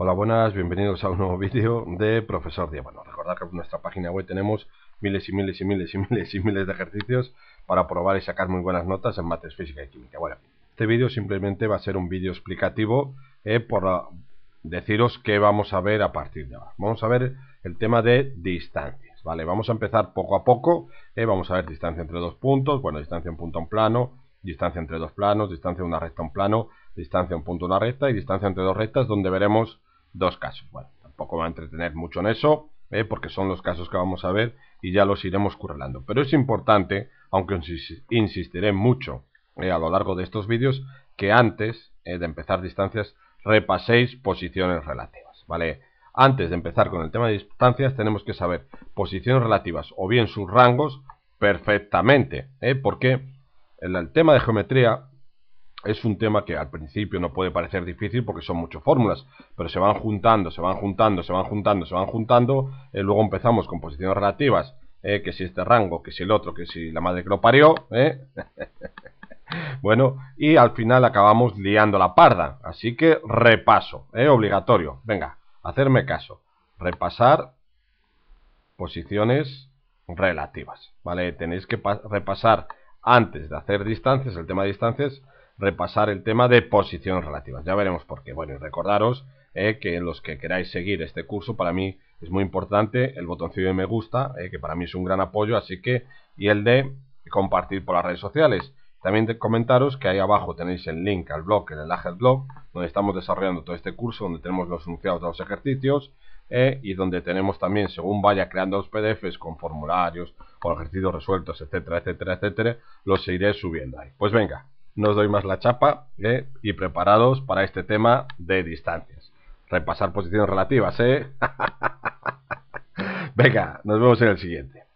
Hola, buenas, bienvenidos a un nuevo vídeo de Profesor Día. Bueno, recordad que en nuestra página web tenemos miles y miles y miles y miles y miles de ejercicios para probar y sacar muy buenas notas en mates, física y química. Bueno, este vídeo simplemente va a ser un vídeo explicativo eh, por ah, deciros qué vamos a ver a partir de ahora. Vamos a ver el tema de distancias, ¿vale? Vamos a empezar poco a poco, eh, vamos a ver distancia entre dos puntos, bueno, distancia un punto a un plano, distancia entre dos planos, distancia de una recta a un plano, distancia un punto a una recta y distancia entre dos rectas, donde veremos dos casos. Bueno, tampoco va voy a entretener mucho en eso, ¿eh? porque son los casos que vamos a ver y ya los iremos currando. Pero es importante, aunque insistiré mucho ¿eh? a lo largo de estos vídeos, que antes ¿eh? de empezar distancias repaséis posiciones relativas, ¿vale? Antes de empezar con el tema de distancias tenemos que saber posiciones relativas o bien sus rangos perfectamente, porque el tema de geometría es un tema que al principio no puede parecer difícil porque son muchas fórmulas, pero se van juntando, se van juntando, se van juntando, se van juntando. Eh, luego empezamos con posiciones relativas, eh, que si este rango, que si el otro, que si la madre que lo parió. Eh. bueno, y al final acabamos liando la parda. Así que repaso, obligatorio. Venga, hacerme caso. Repasar posiciones relativas. ¿Vale? Tenéis que repasar antes de hacer distancias, el tema de distancias repasar el tema de posiciones relativas. Ya veremos por qué. Bueno, y recordaros eh, que los que queráis seguir este curso, para mí es muy importante el botoncillo de me gusta, eh, que para mí es un gran apoyo, así que, y el de compartir por las redes sociales. También de comentaros que ahí abajo tenéis el link al blog, el enlace blog, donde estamos desarrollando todo este curso, donde tenemos los enunciados de los ejercicios eh, y donde tenemos también, según vaya creando los PDFs con formularios, con ejercicios resueltos, etcétera, etcétera, etcétera, los seguiré subiendo ahí. Pues venga, no os doy más la chapa ¿eh? y preparados para este tema de distancias. Repasar posiciones relativas, ¿eh? Venga, nos vemos en el siguiente.